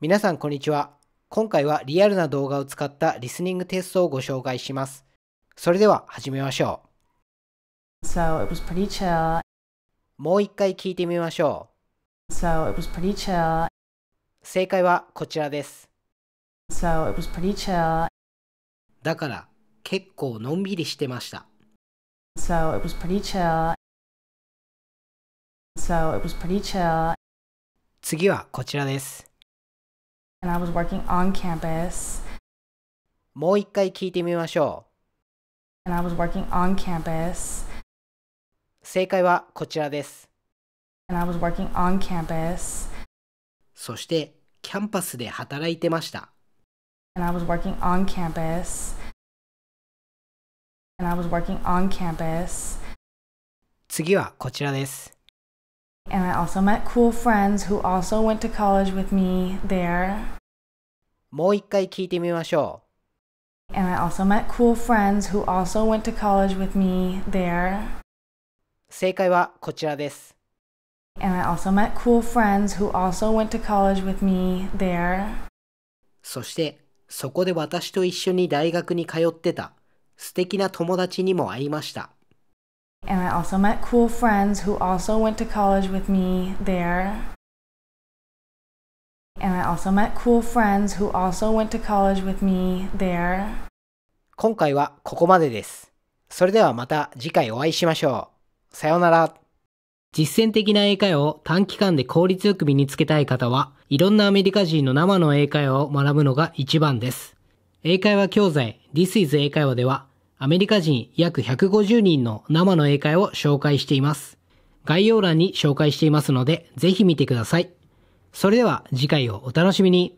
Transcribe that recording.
皆さんこんにちは。今回はリアルな動画を使ったリスニングテストをご紹介します。それでは始めましょう。もう一回聞いてみましょう。正解はこちらです。だから結構のんびりしてました。次はこちらです。もう一回聞いてみましょう。正解はこちらです。そして、キャンパスで働いてました。次はこちらです。And I also met cool friends who also went to college with me there. もう一回聞いてみましょう. And I also met cool friends who also went to college with me there. 正解はこちらです. And I also met cool friends who also went to college with me there. そして、そこで私と一緒に大学に通ってた素敵な友達にも会いました。And I also met cool friends who also went to college with me there. And I also met cool friends who also went to college with me there. 今回はここまでです。それではまた次回お会いしましょう。さようなら。実践的な英会話を短期間で効率よく身につけたい方は、いろんなアメリカ人の生の英会話を学ぶのが一番です。英会話教材 This is 英会話では、アメリカ人約150人の生の英会を紹介しています。概要欄に紹介していますので、ぜひ見てください。それでは次回をお楽しみに。